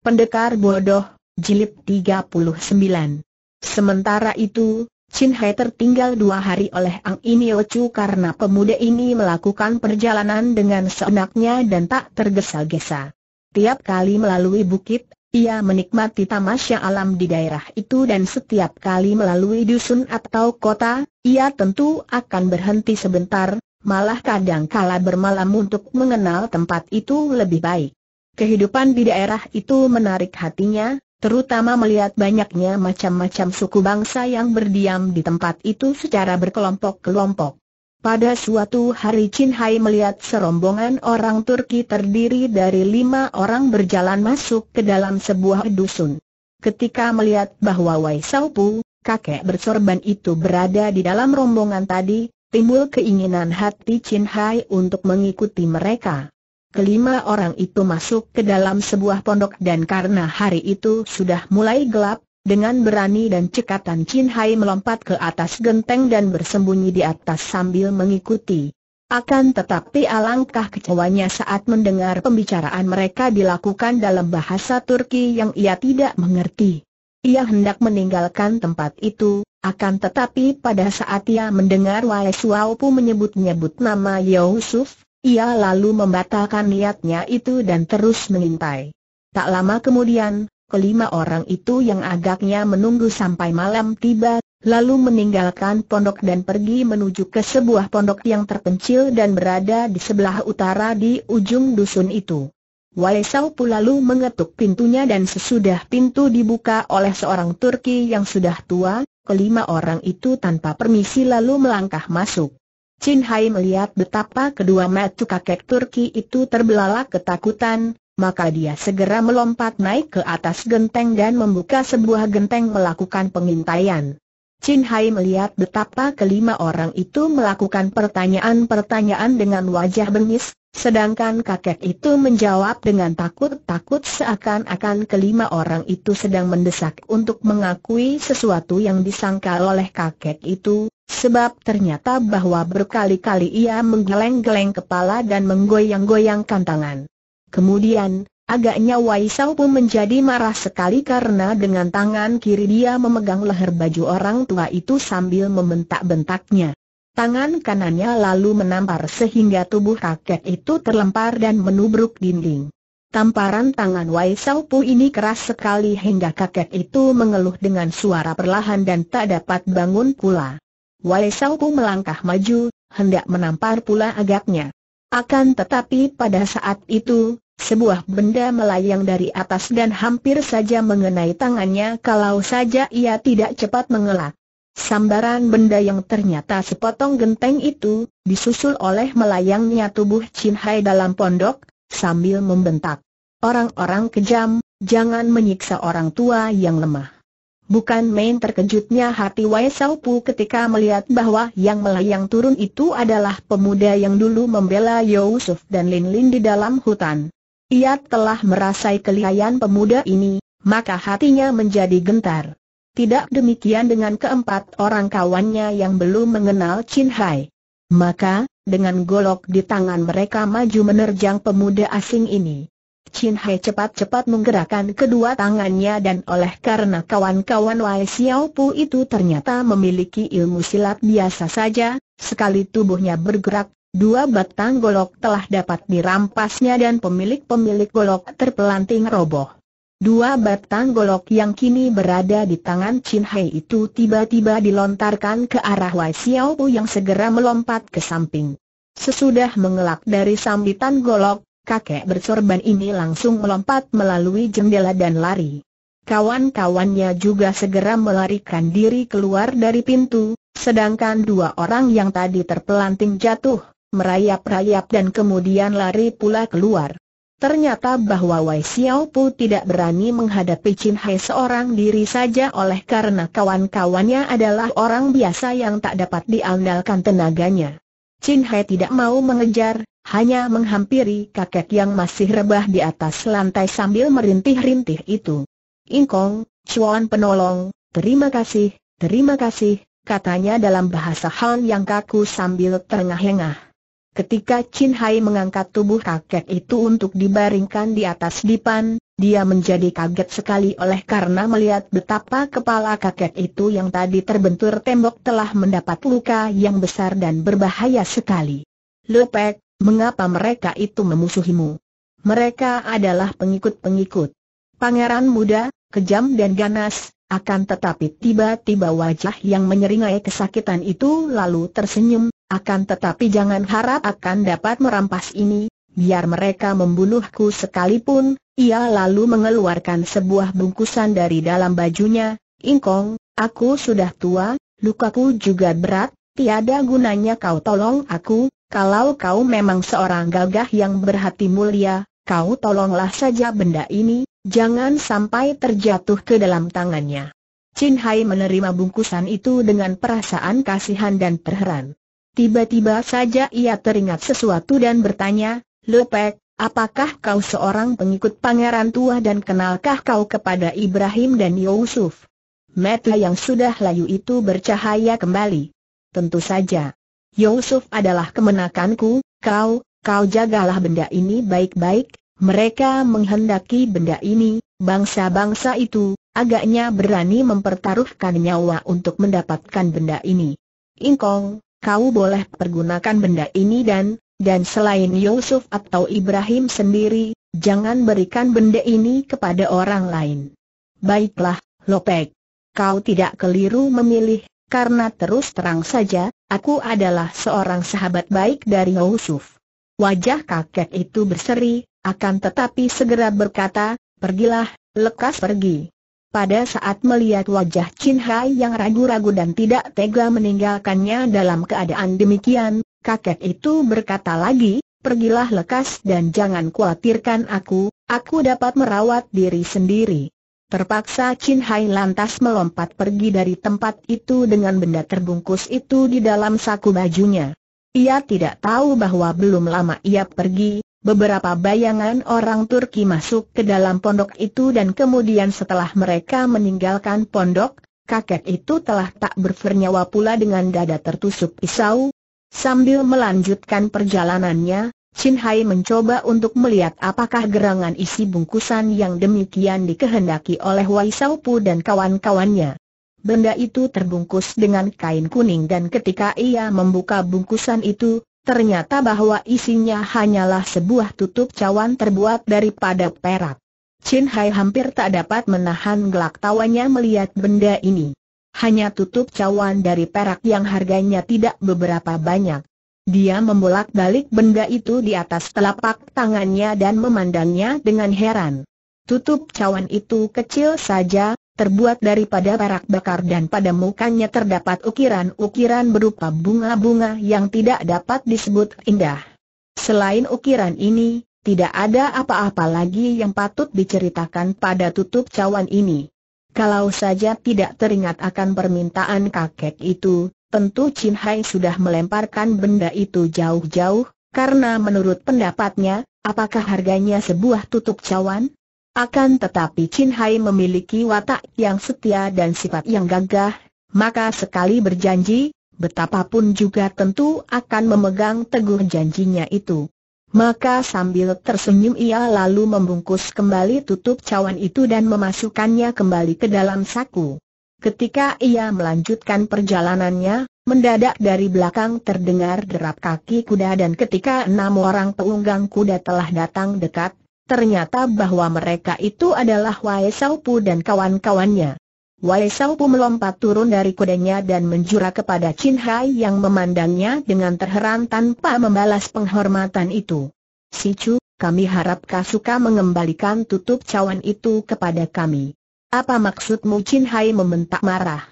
Pendekar Bodoh, Jilid 39 Sementara itu, Chin Hai tertinggal dua hari oleh Ang Inio karena pemuda ini melakukan perjalanan dengan seenaknya dan tak tergesa-gesa. Tiap kali melalui bukit, ia menikmati tamasya alam di daerah itu dan setiap kali melalui dusun atau kota, ia tentu akan berhenti sebentar, malah kadang kala bermalam untuk mengenal tempat itu lebih baik. Kehidupan di daerah itu menarik hatinya, terutama melihat banyaknya macam-macam suku bangsa yang berdiam di tempat itu secara berkelompok-kelompok. Pada suatu hari Chin Hai melihat serombongan orang Turki terdiri dari lima orang berjalan masuk ke dalam sebuah dusun. Ketika melihat bahwa Wai Saupu, kakek bersorban itu berada di dalam rombongan tadi, timbul keinginan hati Chin Hai untuk mengikuti mereka. Kelima orang itu masuk ke dalam sebuah pondok dan karena hari itu sudah mulai gelap, dengan berani dan cekatan Chin Hai melompat ke atas genteng dan bersembunyi di atas sambil mengikuti. Akan tetapi alangkah kecewanya saat mendengar pembicaraan mereka dilakukan dalam bahasa Turki yang ia tidak mengerti. Ia hendak meninggalkan tempat itu, akan tetapi pada saat ia mendengar Wai Suaupu menyebut-nyebut nama Yusuf, ia lalu membatalkan niatnya itu dan terus mengintai. Tak lama kemudian, kelima orang itu yang agaknya menunggu sampai malam tiba, lalu meninggalkan pondok dan pergi menuju ke sebuah pondok yang terpencil dan berada di sebelah utara di ujung dusun itu. Wale pula lalu mengetuk pintunya dan sesudah pintu dibuka oleh seorang Turki yang sudah tua, kelima orang itu tanpa permisi lalu melangkah masuk. Chin Hai melihat betapa kedua mata kakek Turki itu terbelalak ketakutan, maka dia segera melompat naik ke atas genteng dan membuka sebuah genteng melakukan pengintaian. Chin Hai melihat betapa kelima orang itu melakukan pertanyaan-pertanyaan dengan wajah bengis, sedangkan kakek itu menjawab dengan takut-takut seakan-akan kelima orang itu sedang mendesak untuk mengakui sesuatu yang disangka oleh kakek itu, sebab ternyata bahwa berkali-kali ia menggeleng-geleng kepala dan menggoyang-goyangkan tangan. Kemudian, Agaknya Sao pun menjadi marah sekali karena dengan tangan kiri dia memegang leher baju orang tua itu sambil membentak-bentaknya. Tangan kanannya lalu menampar sehingga tubuh kakek itu terlempar dan menubruk dinding. Tamparan tangan Sao Pu ini keras sekali hingga kakek itu mengeluh dengan suara perlahan dan tak dapat bangun pula. Sao Pu melangkah maju, hendak menampar pula agaknya. Akan tetapi pada saat itu, sebuah benda melayang dari atas dan hampir saja mengenai tangannya kalau saja ia tidak cepat mengelak. Sambaran benda yang ternyata sepotong genteng itu, disusul oleh melayangnya tubuh Chin Hai dalam pondok, sambil membentak. Orang-orang kejam, jangan menyiksa orang tua yang lemah. Bukan main terkejutnya hati Sao Pu ketika melihat bahwa yang melayang turun itu adalah pemuda yang dulu membela Yusuf dan Lin Lin di dalam hutan. Ia telah merasai kelihayan pemuda ini, maka hatinya menjadi gentar. Tidak demikian dengan keempat orang kawannya yang belum mengenal Chin Hai. Maka, dengan golok di tangan mereka maju menerjang pemuda asing ini. Chin Hai cepat-cepat menggerakkan kedua tangannya dan oleh karena kawan-kawan Wai Xiao Pu itu ternyata memiliki ilmu silat biasa saja, sekali tubuhnya bergerak, Dua batang golok telah dapat dirampasnya dan pemilik-pemilik golok terpelanting roboh. Dua batang golok yang kini berada di tangan Chin Hai itu tiba-tiba dilontarkan ke arah Wai Xiao Pu yang segera melompat ke samping. Sesudah mengelak dari sambitan golok, kakek bersorban ini langsung melompat melalui jendela dan lari. Kawan-kawannya juga segera melarikan diri keluar dari pintu, sedangkan dua orang yang tadi terpelanting jatuh, merayap-rayap dan kemudian lari pula keluar. Ternyata bahwa Wei Xiaopu tidak berani menghadapi Chin Hai seorang diri saja oleh karena kawan-kawannya adalah orang biasa yang tak dapat diandalkan tenaganya. Chin Hai tidak mau mengejar, hanya menghampiri kakek yang masih rebah di atas lantai sambil merintih-rintih itu. Ingkong, Chuan penolong, terima kasih, terima kasih, katanya dalam bahasa Han yang kaku sambil terengah-engah. Ketika Chin Hai mengangkat tubuh kakek itu untuk dibaringkan di atas dipan, dia menjadi kaget sekali oleh karena melihat betapa kepala kakek itu yang tadi terbentur tembok telah mendapat luka yang besar dan berbahaya sekali. Lepek, mengapa mereka itu memusuhimu? Mereka adalah pengikut-pengikut. Pangeran muda, kejam dan ganas, akan tetapi tiba-tiba wajah yang menyeringai kesakitan itu lalu tersenyum, akan tetapi jangan harap akan dapat merampas ini, biar mereka membunuhku sekalipun, ia lalu mengeluarkan sebuah bungkusan dari dalam bajunya, Ingkong, aku sudah tua, lukaku juga berat, tiada gunanya kau tolong aku, kalau kau memang seorang gagah yang berhati mulia, kau tolonglah saja benda ini, jangan sampai terjatuh ke dalam tangannya. Chin Hai menerima bungkusan itu dengan perasaan kasihan dan terheran. Tiba-tiba saja ia teringat sesuatu dan bertanya, Lepek, apakah kau seorang pengikut pangeran tua dan kenalkah kau kepada Ibrahim dan Yusuf? Mata yang sudah layu itu bercahaya kembali. Tentu saja. Yusuf adalah kemenakanku, kau, kau jagalah benda ini baik-baik, mereka menghendaki benda ini, bangsa-bangsa itu, agaknya berani mempertaruhkan nyawa untuk mendapatkan benda ini. Ingkong, kau boleh pergunakan benda ini dan, dan selain Yusuf atau Ibrahim sendiri, jangan berikan benda ini kepada orang lain. Baiklah, Lopek. Kau tidak keliru memilih, karena terus terang saja, aku adalah seorang sahabat baik dari Yusuf. Wajah kakek itu berseri, akan tetapi segera berkata, pergilah, lekas pergi. Pada saat melihat wajah Chin Hai yang ragu-ragu dan tidak tega meninggalkannya dalam keadaan demikian, kakek itu berkata lagi, pergilah lekas dan jangan khawatirkan aku, aku dapat merawat diri sendiri. Terpaksa Chin Hai lantas melompat pergi dari tempat itu dengan benda terbungkus itu di dalam saku bajunya. Ia tidak tahu bahwa belum lama ia pergi, Beberapa bayangan orang Turki masuk ke dalam pondok itu dan kemudian setelah mereka meninggalkan pondok, kakek itu telah tak bernyawa pula dengan dada tertusuk pisau. Sambil melanjutkan perjalanannya, Chin Hai mencoba untuk melihat apakah gerangan isi bungkusan yang demikian dikehendaki oleh Wai Saupu dan kawan-kawannya. Benda itu terbungkus dengan kain kuning dan ketika ia membuka bungkusan itu, ternyata bahwa isinya hanyalah sebuah tutup cawan terbuat daripada perak. Chin Hai hampir tak dapat menahan gelak tawanya melihat benda ini. Hanya tutup cawan dari perak yang harganya tidak beberapa banyak. Dia membolak-balik benda itu di atas telapak tangannya dan memandangnya dengan heran. Tutup cawan itu kecil saja, terbuat daripada perak bakar dan pada mukanya terdapat ukiran-ukiran berupa bunga-bunga yang tidak dapat disebut indah. Selain ukiran ini, tidak ada apa-apa lagi yang patut diceritakan pada tutup cawan ini. Kalau saja tidak teringat akan permintaan kakek itu, tentu Chin Hai sudah melemparkan benda itu jauh-jauh, karena menurut pendapatnya, apakah harganya sebuah tutup cawan? Akan tetapi Chin Hai memiliki watak yang setia dan sifat yang gagah, maka sekali berjanji, betapapun juga tentu akan memegang teguh janjinya itu. Maka sambil tersenyum ia lalu membungkus kembali tutup cawan itu dan memasukkannya kembali ke dalam saku. Ketika ia melanjutkan perjalanannya, mendadak dari belakang terdengar derap kaki kuda dan ketika enam orang pengunggang kuda telah datang dekat, ternyata bahwa mereka itu adalah Wai Saupu dan kawan-kawannya. Wai Saupu melompat turun dari kudanya dan menjura kepada Chin Hai yang memandangnya dengan terheran tanpa membalas penghormatan itu. Si Chu, kami harap Kasuka mengembalikan tutup cawan itu kepada kami. Apa maksudmu Chin Hai membentak marah?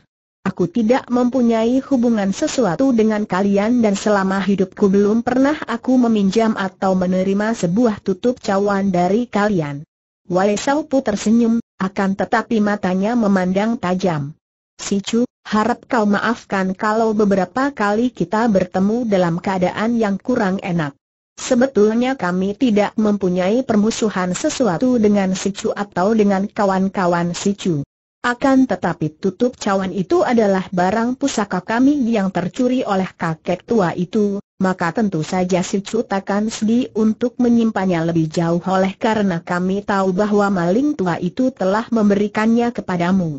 Aku tidak mempunyai hubungan sesuatu dengan kalian dan selama hidupku belum pernah aku meminjam atau menerima sebuah tutup cawan dari kalian. Wai Saupu tersenyum, akan tetapi matanya memandang tajam. Si Chu, harap kau maafkan kalau beberapa kali kita bertemu dalam keadaan yang kurang enak. Sebetulnya kami tidak mempunyai permusuhan sesuatu dengan Si Chu atau dengan kawan-kawan Si Chu. Akan tetapi tutup cawan itu adalah barang pusaka kami yang tercuri oleh kakek tua itu, maka tentu saja si takkan takkan sedih untuk menyimpannya lebih jauh oleh karena kami tahu bahwa maling tua itu telah memberikannya kepadamu.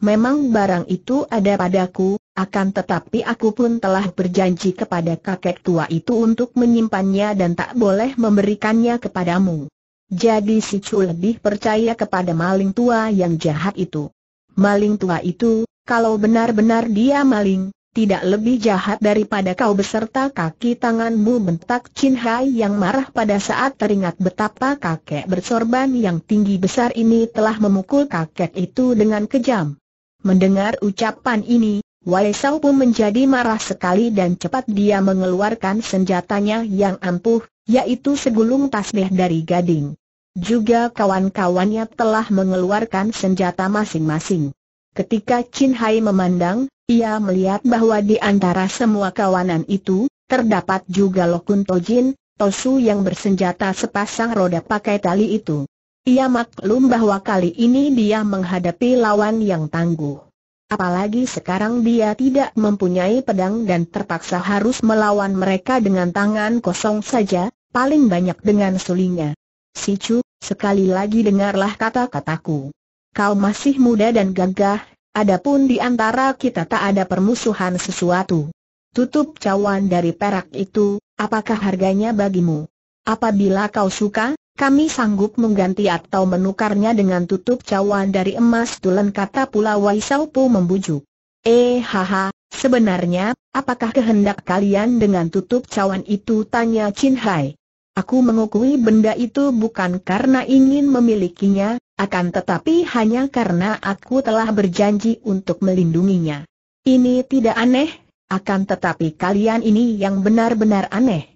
Memang barang itu ada padaku, akan tetapi aku pun telah berjanji kepada kakek tua itu untuk menyimpannya dan tak boleh memberikannya kepadamu. Jadi si Chu lebih percaya kepada maling tua yang jahat itu maling tua itu, kalau benar-benar dia maling, tidak lebih jahat daripada kau beserta kaki tanganmu bentak Chin Hai yang marah pada saat teringat betapa kakek bersorban yang tinggi besar ini telah memukul kakek itu dengan kejam. Mendengar ucapan ini, Wai Sao pun menjadi marah sekali dan cepat dia mengeluarkan senjatanya yang ampuh, yaitu segulung tasbih dari gading. Juga kawan-kawannya telah mengeluarkan senjata masing-masing. Ketika Chin Hai memandang, ia melihat bahwa di antara semua kawanan itu, terdapat juga Lokun Tojin, Tosu yang bersenjata sepasang roda pakai tali itu. Ia maklum bahwa kali ini dia menghadapi lawan yang tangguh. Apalagi sekarang dia tidak mempunyai pedang dan terpaksa harus melawan mereka dengan tangan kosong saja, paling banyak dengan sulingnya. Si Chu, sekali lagi dengarlah kata-kataku. Kau masih muda dan gagah, adapun di antara kita tak ada permusuhan sesuatu. Tutup cawan dari perak itu, apakah harganya bagimu? Apabila kau suka, kami sanggup mengganti atau menukarnya dengan tutup cawan dari emas tulen kata pula Waisaupu membujuk. Eh haha, sebenarnya, apakah kehendak kalian dengan tutup cawan itu tanya Chin Hai. Aku mengukui benda itu bukan karena ingin memilikinya, akan tetapi hanya karena aku telah berjanji untuk melindunginya. Ini tidak aneh, akan tetapi kalian ini yang benar-benar aneh.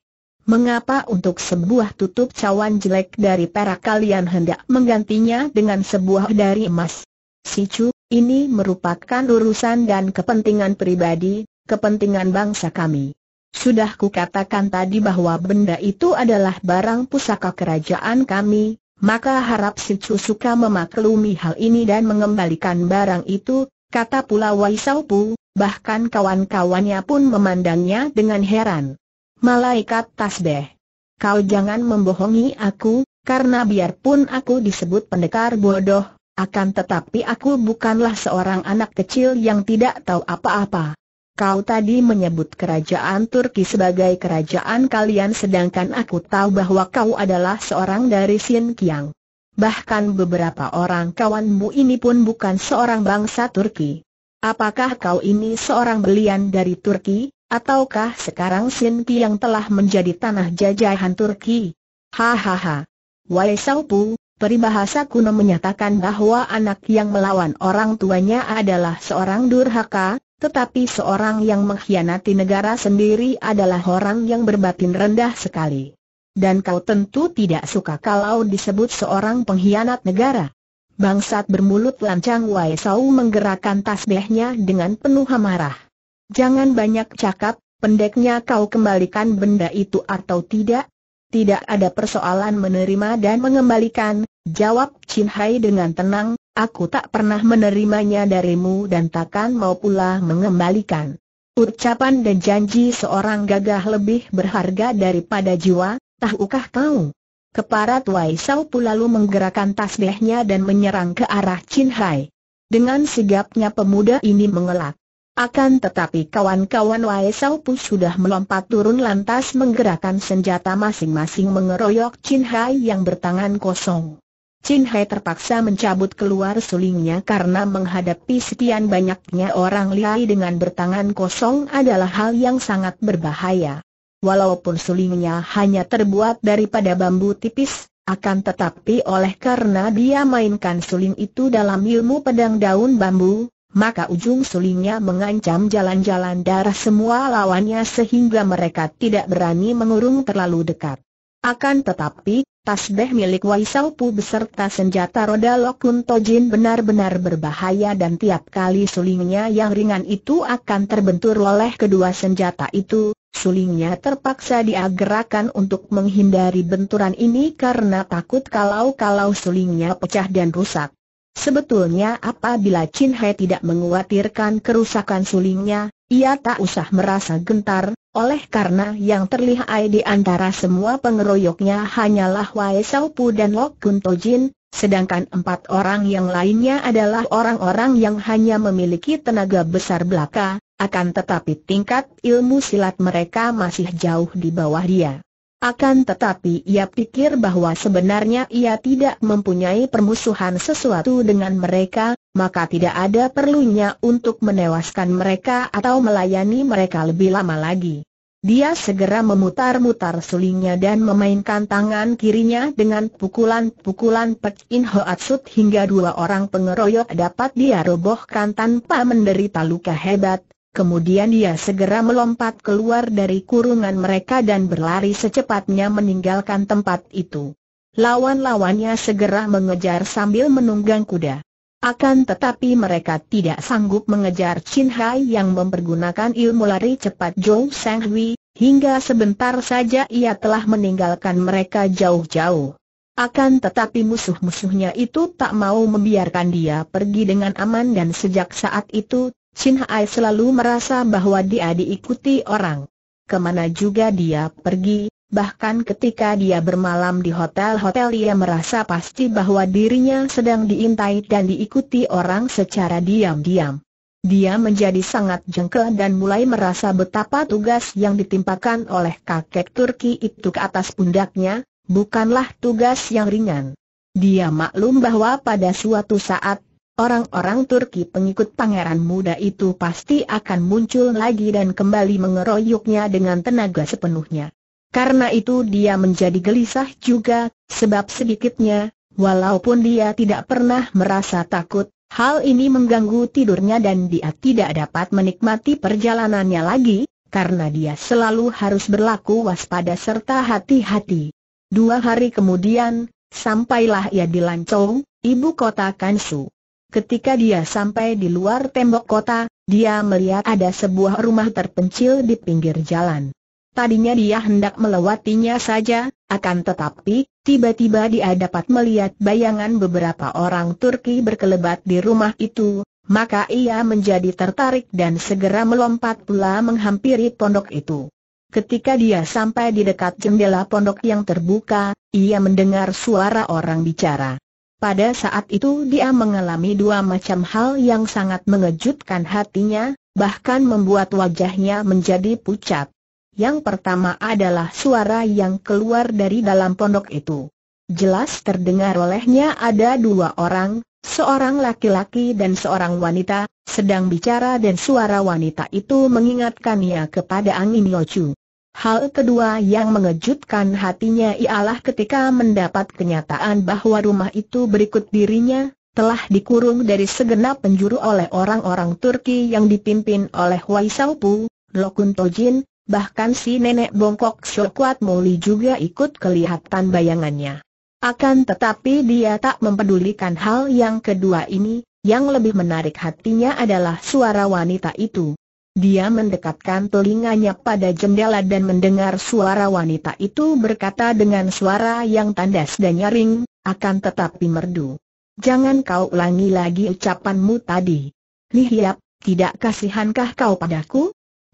Mengapa untuk sebuah tutup cawan jelek dari perak kalian hendak menggantinya dengan sebuah dari emas? Si Chu, ini merupakan urusan dan kepentingan pribadi, kepentingan bangsa kami. Sudah kukatakan tadi bahwa benda itu adalah barang pusaka kerajaan kami, maka harap si suka memaklumi hal ini dan mengembalikan barang itu, kata pula Waisaupu, bahkan kawan-kawannya pun memandangnya dengan heran. Malaikat Tasbeh, kau jangan membohongi aku, karena biarpun aku disebut pendekar bodoh, akan tetapi aku bukanlah seorang anak kecil yang tidak tahu apa-apa. Kau tadi menyebut kerajaan Turki sebagai kerajaan kalian sedangkan aku tahu bahwa kau adalah seorang dari Sin Kiang. Bahkan beberapa orang kawanmu ini pun bukan seorang bangsa Turki. Apakah kau ini seorang belian dari Turki, ataukah sekarang Sin Kiang telah menjadi tanah jajahan Turki? Hahaha. Wai Saupu, peribahasa kuno menyatakan bahwa anak yang melawan orang tuanya adalah seorang durhaka, tetapi seorang yang mengkhianati negara sendiri adalah orang yang berbatin rendah sekali. Dan kau tentu tidak suka kalau disebut seorang pengkhianat negara. Bangsat bermulut lancang Wai Sau menggerakkan tasbihnya dengan penuh amarah. Jangan banyak cakap, pendeknya kau kembalikan benda itu atau tidak? Tidak ada persoalan menerima dan mengembalikan, jawab Chin Hai dengan tenang, Aku tak pernah menerimanya darimu dan takkan mau pula mengembalikan. Ucapan dan janji seorang gagah lebih berharga daripada jiwa, tahukah kau? Keparat Wai Sau lalu menggerakkan tasbihnya dan menyerang ke arah Chin Hai. Dengan sigapnya pemuda ini mengelak. Akan tetapi kawan-kawan Wai pun sudah melompat turun lantas menggerakkan senjata masing-masing mengeroyok Chin Hai yang bertangan kosong. Chin Hai terpaksa mencabut keluar sulingnya karena menghadapi sekian banyaknya orang liai dengan bertangan kosong adalah hal yang sangat berbahaya. Walaupun sulingnya hanya terbuat daripada bambu tipis, akan tetapi oleh karena dia mainkan suling itu dalam ilmu pedang daun bambu, maka ujung sulingnya mengancam jalan-jalan darah semua lawannya sehingga mereka tidak berani mengurung terlalu dekat. Akan tetapi, Tasbeh milik Waisau Pu beserta senjata roda Lokun Tojin benar-benar berbahaya dan tiap kali sulingnya yang ringan itu akan terbentur oleh kedua senjata itu, sulingnya terpaksa diagerakan untuk menghindari benturan ini karena takut kalau-kalau sulingnya pecah dan rusak. Sebetulnya apabila Chin He tidak menguatirkan kerusakan sulingnya, ia tak usah merasa gentar, oleh karena yang terlihat di antara semua pengeroyoknya hanyalah Wai Sao Pu dan Lok Kun To Jin, sedangkan empat orang yang lainnya adalah orang-orang yang hanya memiliki tenaga besar belaka, akan tetapi tingkat ilmu silat mereka masih jauh di bawah dia. Akan tetapi ia pikir bahwa sebenarnya ia tidak mempunyai permusuhan sesuatu dengan mereka, maka tidak ada perlunya untuk menewaskan mereka atau melayani mereka lebih lama lagi. Dia segera memutar-mutar sulingnya dan memainkan tangan kirinya dengan pukulan-pukulan Pek In Hoatsut hingga dua orang pengeroyok dapat dia robohkan tanpa menderita luka hebat, Kemudian dia segera melompat keluar dari kurungan mereka dan berlari secepatnya meninggalkan tempat itu. Lawan-lawannya segera mengejar sambil menunggang kuda. Akan tetapi mereka tidak sanggup mengejar Chin Hai yang mempergunakan ilmu lari cepat Zhou Sang Hui, hingga sebentar saja ia telah meninggalkan mereka jauh-jauh. Akan tetapi musuh-musuhnya itu tak mau membiarkan dia pergi dengan aman dan sejak saat itu Chin Hai selalu merasa bahwa dia diikuti orang. Kemana juga dia pergi, bahkan ketika dia bermalam di hotel-hotel ia merasa pasti bahwa dirinya sedang diintai dan diikuti orang secara diam-diam. Dia menjadi sangat jengkel dan mulai merasa betapa tugas yang ditimpakan oleh kakek Turki itu ke atas pundaknya, bukanlah tugas yang ringan. Dia maklum bahwa pada suatu saat Orang-orang Turki pengikut pangeran muda itu pasti akan muncul lagi dan kembali mengeroyoknya dengan tenaga sepenuhnya. Karena itu dia menjadi gelisah juga, sebab sedikitnya, walaupun dia tidak pernah merasa takut, hal ini mengganggu tidurnya dan dia tidak dapat menikmati perjalanannya lagi, karena dia selalu harus berlaku waspada serta hati-hati. Dua hari kemudian, sampailah ia di Lancong, ibu kota Kansu. Ketika dia sampai di luar tembok kota, dia melihat ada sebuah rumah terpencil di pinggir jalan. Tadinya dia hendak melewatinya saja, akan tetapi, tiba-tiba dia dapat melihat bayangan beberapa orang Turki berkelebat di rumah itu, maka ia menjadi tertarik dan segera melompat pula menghampiri pondok itu. Ketika dia sampai di dekat jendela pondok yang terbuka, ia mendengar suara orang bicara. Pada saat itu dia mengalami dua macam hal yang sangat mengejutkan hatinya, bahkan membuat wajahnya menjadi pucat. Yang pertama adalah suara yang keluar dari dalam pondok itu. Jelas terdengar olehnya ada dua orang, seorang laki-laki dan seorang wanita, sedang bicara dan suara wanita itu mengingatkannya kepada Angin Yochu. Hal kedua yang mengejutkan hatinya ialah ketika mendapat kenyataan bahwa rumah itu berikut dirinya, telah dikurung dari segenap penjuru oleh orang-orang Turki yang dipimpin oleh Waisaupu, Lokun Tojin, bahkan si nenek bongkok Syokwat Moli juga ikut kelihatan bayangannya. Akan tetapi dia tak mempedulikan hal yang kedua ini, yang lebih menarik hatinya adalah suara wanita itu. Dia mendekatkan telinganya pada jendela dan mendengar suara wanita itu berkata dengan suara yang tandas dan nyaring, akan tetapi merdu. Jangan kau ulangi lagi ucapanmu tadi. Lihiap, tidak kasihankah kau padaku?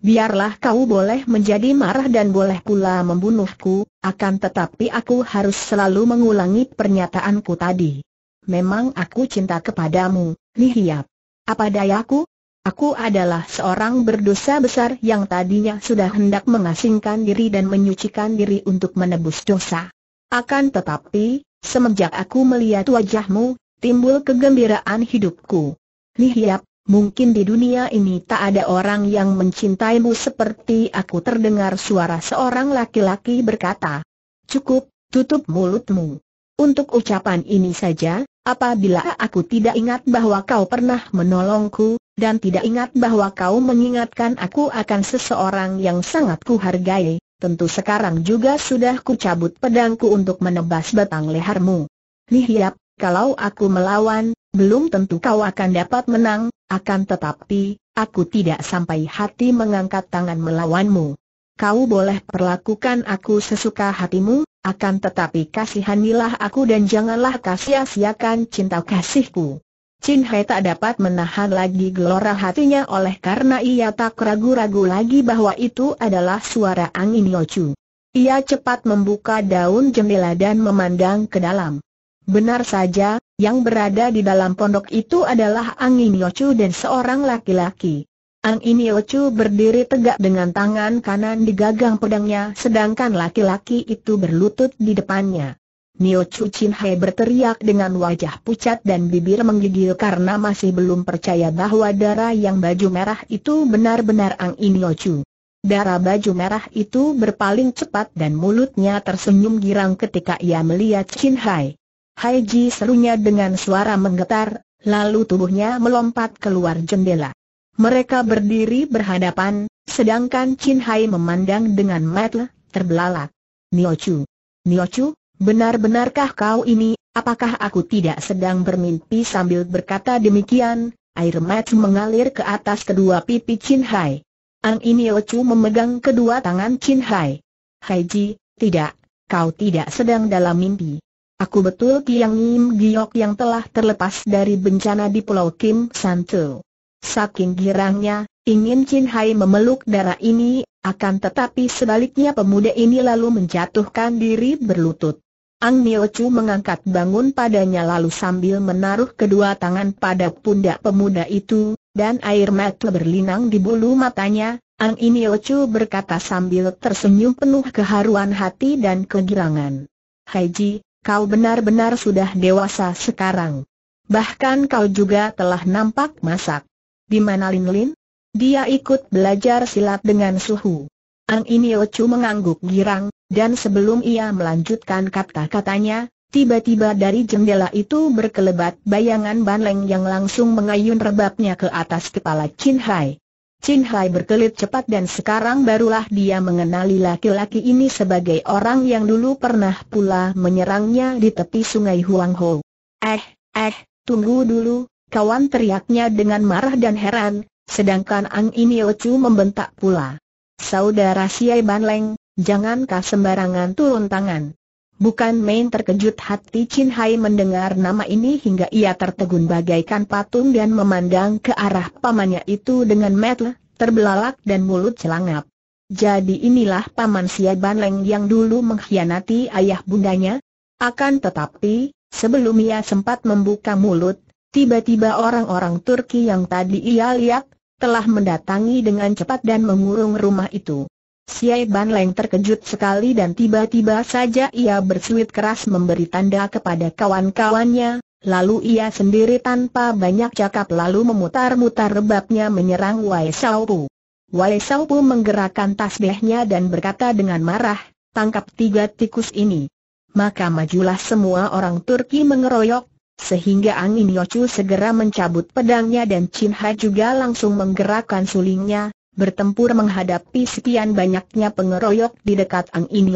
Biarlah kau boleh menjadi marah dan boleh pula membunuhku, akan tetapi aku harus selalu mengulangi pernyataanku tadi. Memang aku cinta kepadamu, Lihiap. Apa dayaku, Aku adalah seorang berdosa besar yang tadinya sudah hendak mengasingkan diri dan menyucikan diri untuk menebus dosa. Akan tetapi, semenjak aku melihat wajahmu, timbul kegembiraan hidupku. yap, mungkin di dunia ini tak ada orang yang mencintaimu seperti aku terdengar suara seorang laki-laki berkata. Cukup, tutup mulutmu. Untuk ucapan ini saja, apabila aku tidak ingat bahwa kau pernah menolongku, dan tidak ingat bahwa kau mengingatkan aku akan seseorang yang sangat kuhargai, tentu sekarang juga sudah kucabut pedangku untuk menebas batang lehermu. Nihiap, kalau aku melawan, belum tentu kau akan dapat menang, akan tetapi, aku tidak sampai hati mengangkat tangan melawanmu. Kau boleh perlakukan aku sesuka hatimu, akan tetapi kasihanilah aku dan janganlah kasih-asiakan cinta kasihku. Chin Hai tak dapat menahan lagi gelora hatinya oleh karena ia tak ragu-ragu lagi bahwa itu adalah suara angin Yochu. Ia cepat membuka daun jendela dan memandang ke dalam. Benar saja, yang berada di dalam pondok itu adalah angin Yochu dan seorang laki-laki. Ang Angin Ocu berdiri tegak dengan tangan kanan di gagang pedangnya sedangkan laki-laki itu berlutut di depannya. Nio Chin Hai berteriak dengan wajah pucat dan bibir menggigil karena masih belum percaya bahwa darah yang baju merah itu benar-benar Ang Niochu. Chu. Darah baju merah itu berpaling cepat dan mulutnya tersenyum girang ketika ia melihat Chin Hai. Hai Ji serunya dengan suara menggetar, lalu tubuhnya melompat keluar jendela. Mereka berdiri berhadapan, sedangkan Chin Hai memandang dengan mata terbelalak. Nio Chu. Nio Chu, Benar-benarkah kau ini, apakah aku tidak sedang bermimpi sambil berkata demikian, air mata mengalir ke atas kedua pipi Chin Hai. Ang ini lecu memegang kedua tangan Chin Hai. Hai Ji, tidak, kau tidak sedang dalam mimpi. Aku betul Kiang Im Giok yang telah terlepas dari bencana di Pulau Kim Santu. Saking girangnya, ingin Chin Hai memeluk darah ini, akan tetapi sebaliknya pemuda ini lalu menjatuhkan diri berlutut. Ang Nio Chu mengangkat bangun padanya lalu sambil menaruh kedua tangan pada pundak pemuda itu, dan air mata berlinang di bulu matanya, Ang Nio Chu berkata sambil tersenyum penuh keharuan hati dan kegirangan. Ji, kau benar-benar sudah dewasa sekarang. Bahkan kau juga telah nampak masak. Di mana Lin Lin? Dia ikut belajar silat dengan suhu. Ang Nio Chu mengangguk girang, dan sebelum ia melanjutkan kata-katanya, tiba-tiba dari jendela itu berkelebat bayangan Banleng yang langsung mengayun rebabnya ke atas kepala Chin Hai. Chin Hai berkelit cepat dan sekarang barulah dia mengenali laki-laki ini sebagai orang yang dulu pernah pula menyerangnya di tepi sungai Huang Ho. Eh, eh, tunggu dulu, kawan teriaknya dengan marah dan heran, sedangkan Ang Iniochu membentak pula. Saudara Siai Banleng, Jangan Jangankah sembarangan turun tangan? Bukan main terkejut hati Chin Hai mendengar nama ini hingga ia tertegun bagaikan patung dan memandang ke arah pamannya itu dengan metel, terbelalak dan mulut celangap. Jadi inilah paman Sia Banleng yang dulu mengkhianati ayah bundanya? Akan tetapi, sebelum ia sempat membuka mulut, tiba-tiba orang-orang Turki yang tadi ia lihat, telah mendatangi dengan cepat dan mengurung rumah itu. Xie Ban Leng terkejut sekali dan tiba-tiba saja ia bersuit keras memberi tanda kepada kawan-kawannya, lalu ia sendiri tanpa banyak cakap lalu memutar-mutar rebabnya menyerang Wai Sao Pu. Wai Sao Pu menggerakkan tasbihnya dan berkata dengan marah, tangkap tiga tikus ini. Maka majulah semua orang Turki mengeroyok, sehingga angin Yochu segera mencabut pedangnya dan Chin Ha juga langsung menggerakkan sulingnya, bertempur menghadapi sekian banyaknya pengeroyok di dekat Ang In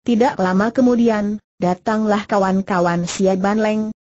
Tidak lama kemudian, datanglah kawan-kawan Sia Ban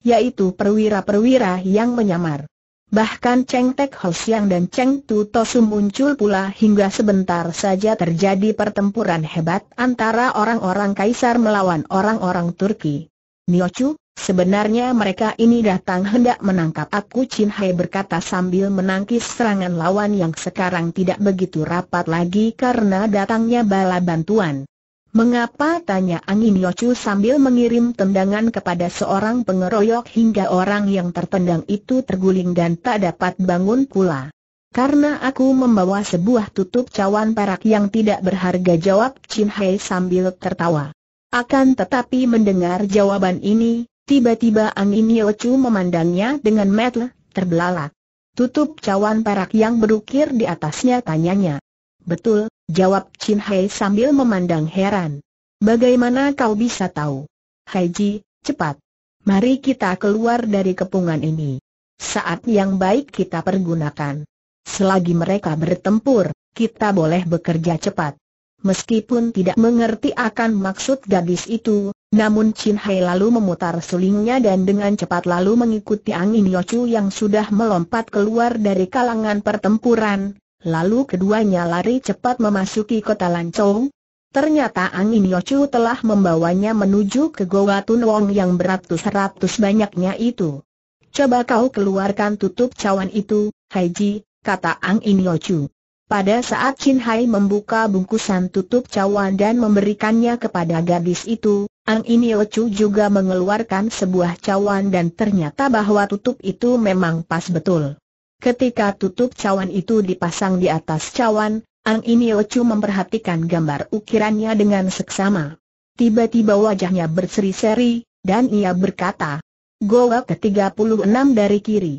yaitu perwira-perwira yang menyamar. Bahkan Cheng Tek Ho Siang dan Cheng Tu Tosu muncul pula hingga sebentar saja terjadi pertempuran hebat antara orang-orang Kaisar melawan orang-orang Turki. Niochu, Sebenarnya mereka ini datang hendak menangkap aku Chin Hai berkata sambil menangkis serangan lawan yang sekarang tidak begitu rapat lagi karena datangnya bala bantuan. Mengapa tanya angin Yochu sambil mengirim tendangan kepada seorang pengeroyok hingga orang yang tertendang itu terguling dan tak dapat bangun pula. Karena aku membawa sebuah tutup cawan perak yang tidak berharga jawab Chin Hai sambil tertawa. Akan tetapi mendengar jawaban ini, Tiba-tiba angin Yeocu memandangnya dengan metel, terbelalak. Tutup cawan perak yang berukir di atasnya tanyanya. Betul, jawab Chin Hei sambil memandang heran. Bagaimana kau bisa tahu? Hai Ji, cepat. Mari kita keluar dari kepungan ini. Saat yang baik kita pergunakan. Selagi mereka bertempur, kita boleh bekerja cepat. Meskipun tidak mengerti akan maksud gadis itu, namun Chin Hai lalu memutar sulingnya dan dengan cepat lalu mengikuti angin Yochu yang sudah melompat keluar dari kalangan pertempuran, lalu keduanya lari cepat memasuki kota Lancong. Ternyata angin Yochu telah membawanya menuju ke Goa Wong yang beratus-ratus banyaknya itu. Coba kau keluarkan tutup cawan itu, Haiji, kata angin Yochu. Pada saat Chin Hai membuka bungkusan tutup cawan dan memberikannya kepada gadis itu, Ang Inio Chu juga mengeluarkan sebuah cawan dan ternyata bahwa tutup itu memang pas betul. Ketika tutup cawan itu dipasang di atas cawan, Ang Inio Chu memperhatikan gambar ukirannya dengan seksama. Tiba-tiba wajahnya berseri-seri, dan ia berkata, Goa ke-36 dari kiri.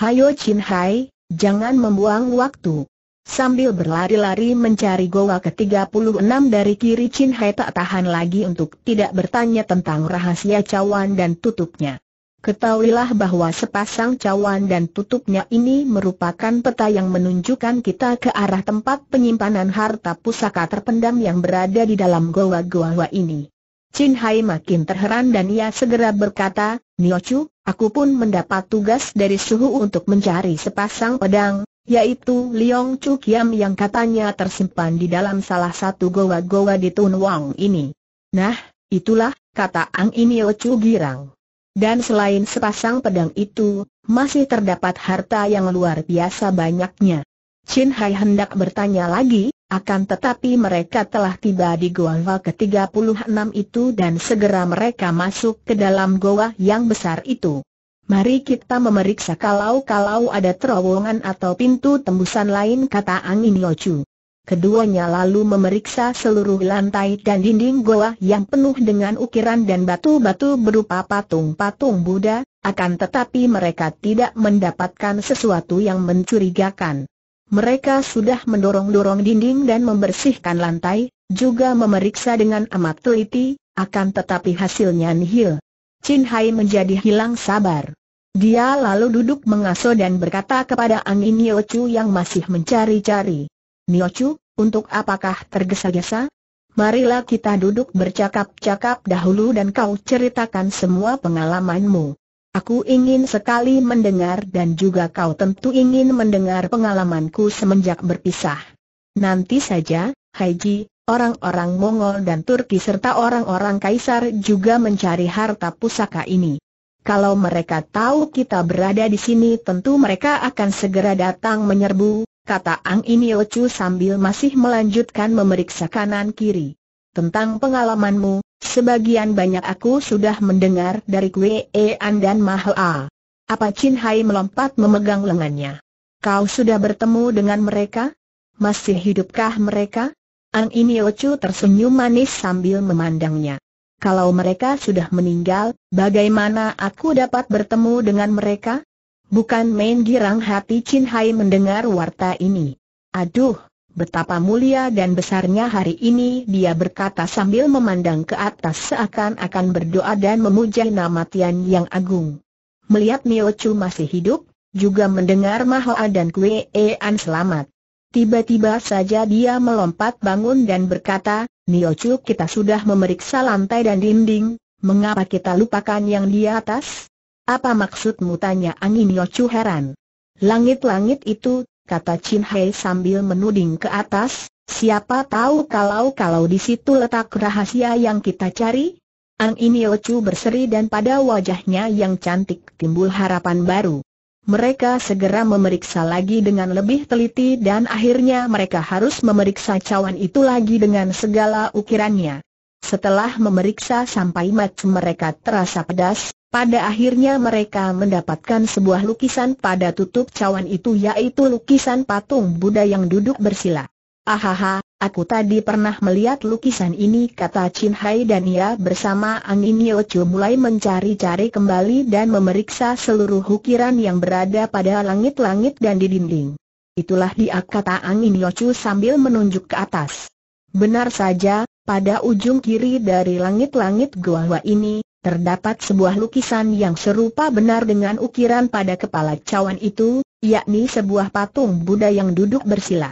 Hayo Chin Hai, jangan membuang waktu. Sambil berlari-lari mencari goa ke-36 dari kiri Chin Hai tak tahan lagi untuk tidak bertanya tentang rahasia cawan dan tutupnya. Ketahuilah bahwa sepasang cawan dan tutupnya ini merupakan peta yang menunjukkan kita ke arah tempat penyimpanan harta pusaka terpendam yang berada di dalam goa-goa ini. Chin Hai makin terheran dan ia segera berkata, Niochu, aku pun mendapat tugas dari suhu untuk mencari sepasang pedang, yaitu Liong Chu Kiam yang katanya tersimpan di dalam salah satu goa-goa di Tun Wang ini. Nah, itulah, kata Ang Inio Chu Girang. Dan selain sepasang pedang itu, masih terdapat harta yang luar biasa banyaknya. Chin Hai hendak bertanya lagi, akan tetapi mereka telah tiba di Goa ke-36 itu dan segera mereka masuk ke dalam goa yang besar itu. Mari kita memeriksa kalau-kalau ada terowongan atau pintu tembusan lain kata Angin Yochu. Keduanya lalu memeriksa seluruh lantai dan dinding goa yang penuh dengan ukiran dan batu-batu berupa patung-patung Buddha, akan tetapi mereka tidak mendapatkan sesuatu yang mencurigakan. Mereka sudah mendorong-dorong dinding dan membersihkan lantai, juga memeriksa dengan amat teliti, akan tetapi hasilnya nihil. Chin Hai menjadi hilang sabar. Dia lalu duduk mengaso dan berkata kepada angin Niochu yang masih mencari-cari. Niochu, untuk apakah tergesa-gesa? Marilah kita duduk bercakap-cakap dahulu dan kau ceritakan semua pengalamanmu. Aku ingin sekali mendengar dan juga kau tentu ingin mendengar pengalamanku semenjak berpisah. Nanti saja, Haji, orang-orang Mongol dan Turki serta orang-orang Kaisar juga mencari harta pusaka ini. Kalau mereka tahu kita berada di sini tentu mereka akan segera datang menyerbu, kata Ang Iniochu sambil masih melanjutkan memeriksa kanan kiri. Tentang pengalamanmu, sebagian banyak aku sudah mendengar dari Kwe e An dan Mahoa. Apa Chin Hai melompat memegang lengannya. Kau sudah bertemu dengan mereka? Masih hidupkah mereka? Ang Iniochu tersenyum manis sambil memandangnya. Kalau mereka sudah meninggal, bagaimana aku dapat bertemu dengan mereka? Bukan main girang hati Chin Hai mendengar warta ini. Aduh, betapa mulia dan besarnya hari ini dia berkata sambil memandang ke atas seakan-akan berdoa dan memuja nama Tian yang agung. Melihat Mio Chu masih hidup, juga mendengar Mahoa dan Kwee An selamat. Tiba-tiba saja dia melompat bangun dan berkata, Chu kita sudah memeriksa lantai dan dinding, mengapa kita lupakan yang di atas? Apa maksudmu tanya angin Chu heran. Langit-langit itu, kata Chin Hei sambil menuding ke atas, siapa tahu kalau-kalau di situ letak rahasia yang kita cari? Ang Chu berseri dan pada wajahnya yang cantik timbul harapan baru mereka segera memeriksa lagi dengan lebih teliti dan akhirnya mereka harus memeriksa cawan itu lagi dengan segala ukirannya. Setelah memeriksa sampai mata mereka terasa pedas, pada akhirnya mereka mendapatkan sebuah lukisan pada tutup cawan itu yaitu lukisan patung Buddha yang duduk bersila. Ahaha, aku tadi pernah melihat lukisan ini kata Chin Hai dan ia bersama Angin Chu mulai mencari-cari kembali dan memeriksa seluruh ukiran yang berada pada langit-langit dan di dinding. Itulah dia kata Angin Chu sambil menunjuk ke atas. Benar saja, pada ujung kiri dari langit-langit gua ini, terdapat sebuah lukisan yang serupa benar dengan ukiran pada kepala cawan itu, yakni sebuah patung Buddha yang duduk bersila.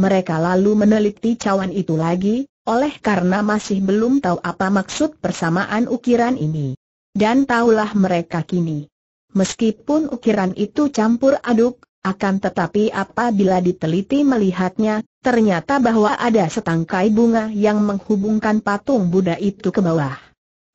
Mereka lalu meneliti cawan itu lagi, oleh karena masih belum tahu apa maksud persamaan ukiran ini. Dan tahulah mereka kini. Meskipun ukiran itu campur aduk, akan tetapi apabila diteliti melihatnya, ternyata bahwa ada setangkai bunga yang menghubungkan patung Buddha itu ke bawah.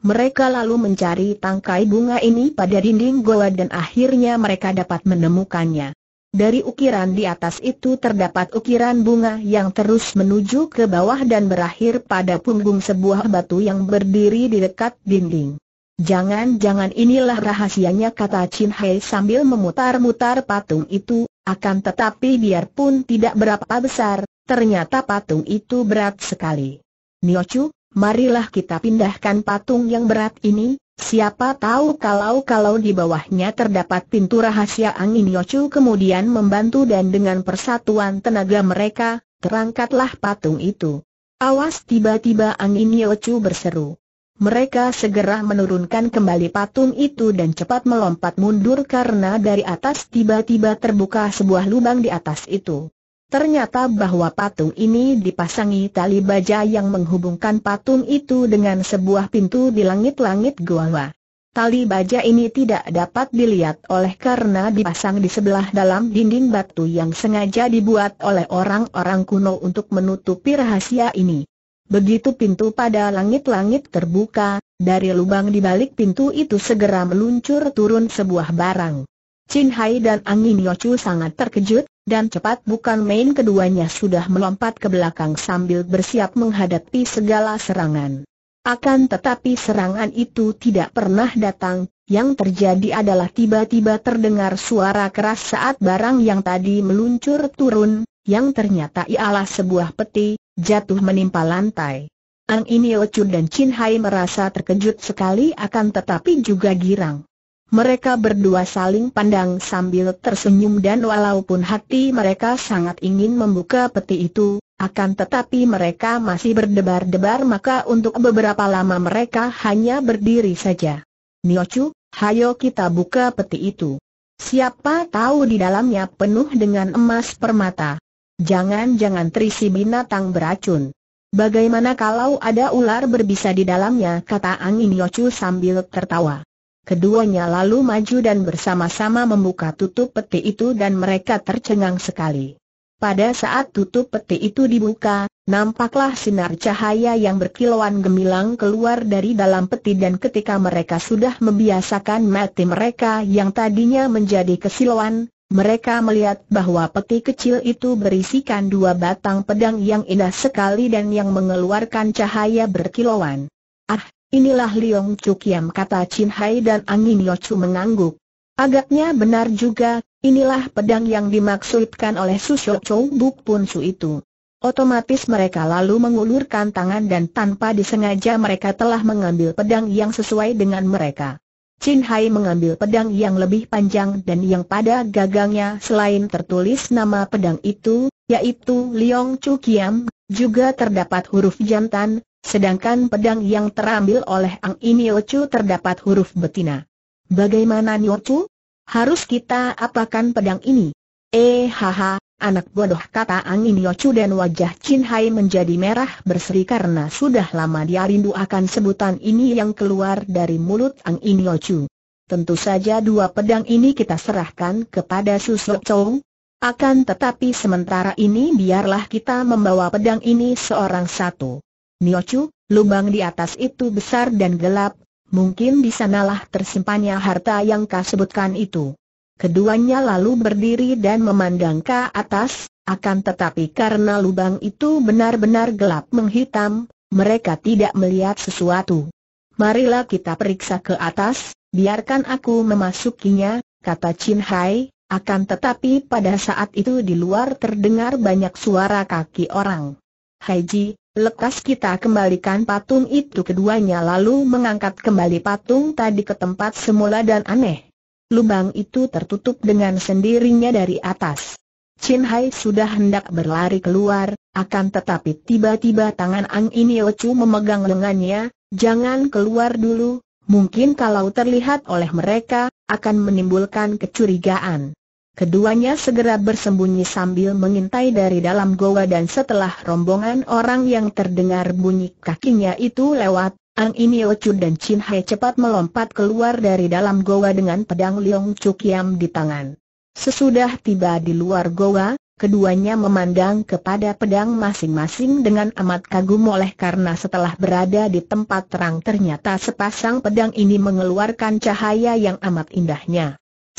Mereka lalu mencari tangkai bunga ini pada dinding goa dan akhirnya mereka dapat menemukannya. Dari ukiran di atas itu terdapat ukiran bunga yang terus menuju ke bawah dan berakhir pada punggung sebuah batu yang berdiri di dekat dinding. Jangan-jangan inilah rahasianya kata Chin Hei sambil memutar-mutar patung itu, akan tetapi biarpun tidak berapa besar, ternyata patung itu berat sekali. Niochu, marilah kita pindahkan patung yang berat ini, Siapa tahu kalau-kalau di bawahnya terdapat pintu rahasia angin Yocu kemudian membantu dan dengan persatuan tenaga mereka, terangkatlah patung itu. Awas tiba-tiba angin Yocu berseru. Mereka segera menurunkan kembali patung itu dan cepat melompat mundur karena dari atas tiba-tiba terbuka sebuah lubang di atas itu. Ternyata bahwa patung ini dipasangi tali baja yang menghubungkan patung itu dengan sebuah pintu di langit-langit gua. Tali baja ini tidak dapat dilihat oleh karena dipasang di sebelah dalam dinding batu yang sengaja dibuat oleh orang-orang kuno untuk menutupi rahasia ini. Begitu pintu pada langit-langit terbuka, dari lubang di balik pintu itu segera meluncur turun sebuah barang. Chin Hai dan Angin Yochu sangat terkejut, dan cepat bukan main keduanya sudah melompat ke belakang sambil bersiap menghadapi segala serangan. Akan tetapi serangan itu tidak pernah datang, yang terjadi adalah tiba-tiba terdengar suara keras saat barang yang tadi meluncur turun, yang ternyata ialah sebuah peti, jatuh menimpa lantai. Ang Inio Chu dan Chin Hai merasa terkejut sekali akan tetapi juga girang mereka berdua saling pandang sambil tersenyum dan walaupun hati mereka sangat ingin membuka peti itu, akan tetapi mereka masih berdebar-debar maka untuk beberapa lama mereka hanya berdiri saja. Niochu, hayo kita buka peti itu. Siapa tahu di dalamnya penuh dengan emas permata. Jangan-jangan terisi binatang beracun. Bagaimana kalau ada ular berbisa di dalamnya kata Angin Niochu sambil tertawa. Keduanya lalu maju dan bersama-sama membuka tutup peti itu dan mereka tercengang sekali. Pada saat tutup peti itu dibuka, nampaklah sinar cahaya yang berkilauan gemilang keluar dari dalam peti dan ketika mereka sudah membiasakan mati mereka yang tadinya menjadi kesilauan, mereka melihat bahwa peti kecil itu berisikan dua batang pedang yang indah sekali dan yang mengeluarkan cahaya berkilauan. Ah, Inilah Liong Cukiam kata Chin Hai dan Angin Yochu mengangguk. Agaknya benar juga, inilah pedang yang dimaksudkan oleh Susyo Chou Buk Pun Su itu. Otomatis mereka lalu mengulurkan tangan dan tanpa disengaja mereka telah mengambil pedang yang sesuai dengan mereka. Chin Hai mengambil pedang yang lebih panjang dan yang pada gagangnya selain tertulis nama pedang itu, yaitu Liong Chukiam, juga terdapat huruf jantan, Sedangkan pedang yang terambil oleh Ang Iniochu terdapat huruf betina. Bagaimana Niochu? Harus kita apakan pedang ini? Eh haha, anak bodoh kata Ang Iniochu dan wajah Chin Hai menjadi merah berseri karena sudah lama dia rindu akan sebutan ini yang keluar dari mulut Ang Iniochu. Tentu saja dua pedang ini kita serahkan kepada Susok Chou. akan tetapi sementara ini biarlah kita membawa pedang ini seorang satu. Niochu, lubang di atas itu besar dan gelap, mungkin di sanalah tersimpannya harta yang kau sebutkan itu. Keduanya lalu berdiri dan memandang ke atas, akan tetapi karena lubang itu benar-benar gelap menghitam, mereka tidak melihat sesuatu. Marilah kita periksa ke atas, biarkan aku memasukinya, kata Chin Hai, akan tetapi pada saat itu di luar terdengar banyak suara kaki orang. Hai Ji, Lekas kita kembalikan patung itu keduanya lalu mengangkat kembali patung tadi ke tempat semula dan aneh. Lubang itu tertutup dengan sendirinya dari atas. Chin Hai sudah hendak berlari keluar, akan tetapi tiba-tiba tangan Ang Inio Chu memegang lengannya, jangan keluar dulu, mungkin kalau terlihat oleh mereka, akan menimbulkan kecurigaan. Keduanya segera bersembunyi sambil mengintai dari dalam goa dan setelah rombongan orang yang terdengar bunyi kakinya itu lewat, Ang Inio Chu dan Chin Hai cepat melompat keluar dari dalam goa dengan pedang Liong Cukiam di tangan. Sesudah tiba di luar goa, keduanya memandang kepada pedang masing-masing dengan amat kagum oleh karena setelah berada di tempat terang ternyata sepasang pedang ini mengeluarkan cahaya yang amat indahnya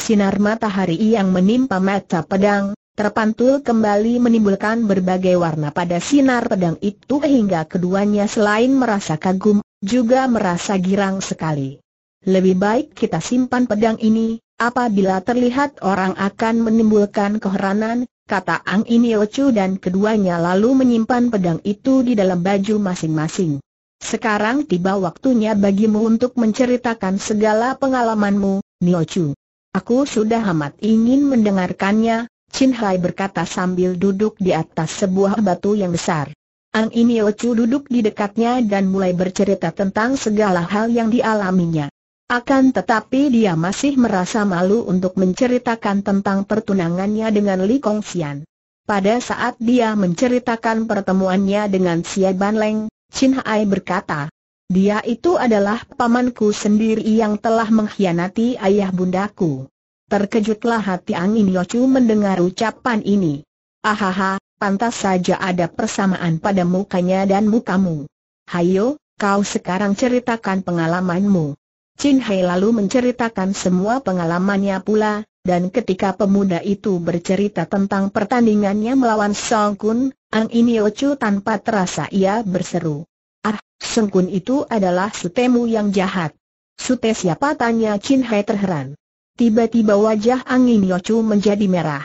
sinar matahari yang menimpa mata pedang, terpantul kembali menimbulkan berbagai warna pada sinar pedang itu hingga keduanya selain merasa kagum, juga merasa girang sekali. Lebih baik kita simpan pedang ini, apabila terlihat orang akan menimbulkan keheranan, kata Ang Iniochu dan keduanya lalu menyimpan pedang itu di dalam baju masing-masing. Sekarang tiba waktunya bagimu untuk menceritakan segala pengalamanmu, Niochu. Aku sudah amat ingin mendengarkannya, Chin Hai berkata sambil duduk di atas sebuah batu yang besar. Ang Inio Chu duduk di dekatnya dan mulai bercerita tentang segala hal yang dialaminya. Akan tetapi dia masih merasa malu untuk menceritakan tentang pertunangannya dengan Li Kong Xian. Pada saat dia menceritakan pertemuannya dengan Xia Ban Leng, Chin Hai berkata, dia itu adalah pamanku sendiri yang telah mengkhianati ayah bundaku. Terkejutlah hati Angin Yocu mendengar ucapan ini. Ahaha, pantas saja ada persamaan pada mukanya dan mukamu. Hayo, kau sekarang ceritakan pengalamanmu. Chin Hai lalu menceritakan semua pengalamannya pula, dan ketika pemuda itu bercerita tentang pertandingannya melawan Song Kun, Ang Yocu tanpa terasa ia berseru. Ah, Sengkun itu adalah sutemu yang jahat. Sute siapa tanya Chin Hai terheran. Tiba-tiba wajah Angin Yocu menjadi merah.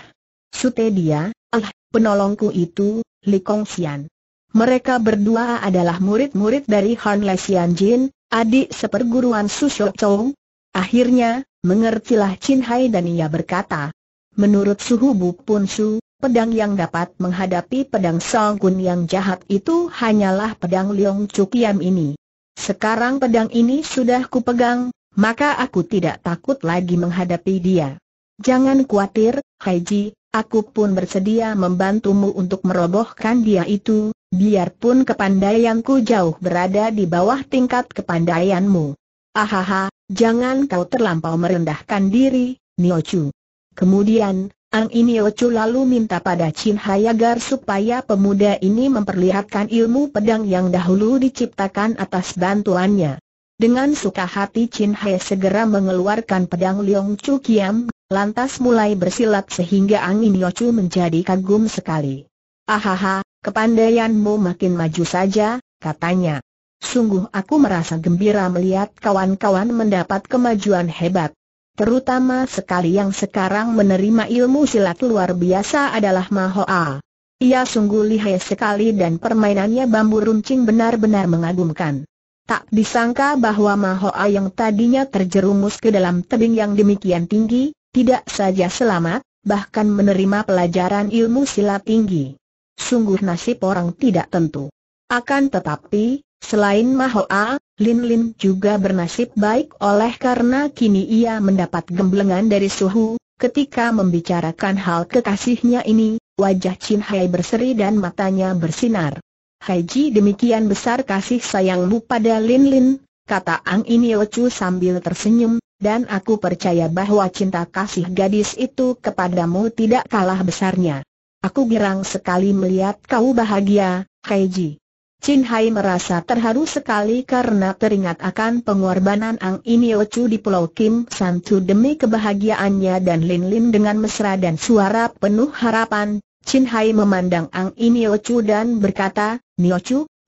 Sute dia, ah, penolongku itu, Li Kong Xian. Mereka berdua adalah murid-murid dari Han Le Xian Jin, adik seperguruan Su Shou Chong. Akhirnya, mengertilah Chin Hai dan ia berkata, menurut Suhu Bu Pun Su, Pedang yang dapat menghadapi pedang Kun yang jahat itu hanyalah pedang Leong Cukiam ini. Sekarang pedang ini sudah kupegang, maka aku tidak takut lagi menghadapi dia. Jangan khawatir, Haiji, aku pun bersedia membantumu untuk merobohkan dia itu, biarpun kepandaianku jauh berada di bawah tingkat kepandaianmu. Ahaha, jangan kau terlampau merendahkan diri, Niochu. Kemudian, Ang Chu lalu minta pada Chin Hai agar supaya pemuda ini memperlihatkan ilmu pedang yang dahulu diciptakan atas bantuannya. Dengan suka hati Chin Hai segera mengeluarkan pedang Liong Chu Kiam, lantas mulai bersilat sehingga Ang Chu menjadi kagum sekali. Ahaha, kepandaianmu makin maju saja, katanya. Sungguh aku merasa gembira melihat kawan-kawan mendapat kemajuan hebat. Terutama sekali yang sekarang menerima ilmu silat luar biasa adalah Mahoa. Ia sungguh lihai sekali dan permainannya bambu runcing benar-benar mengagumkan. Tak disangka bahwa Mahoa yang tadinya terjerumus ke dalam tebing yang demikian tinggi, tidak saja selamat, bahkan menerima pelajaran ilmu silat tinggi. Sungguh nasib orang tidak tentu. Akan tetapi, selain Mahoa, Lin Lin juga bernasib baik oleh karena kini ia mendapat gemblengan dari suhu, ketika membicarakan hal kekasihnya ini, wajah Chin Hai berseri dan matanya bersinar. Hai Ji demikian besar kasih sayangmu pada Lin Lin, kata Ang Ini Ocu sambil tersenyum, dan aku percaya bahwa cinta kasih gadis itu kepadamu tidak kalah besarnya. Aku girang sekali melihat kau bahagia, Ji. Chin Hai merasa terharu sekali karena teringat akan pengorbanan Ang Inio di Pulau Kim San Chu demi kebahagiaannya dan Lin Lin dengan mesra dan suara penuh harapan. Chin Hai memandang Ang Inio dan berkata, Nio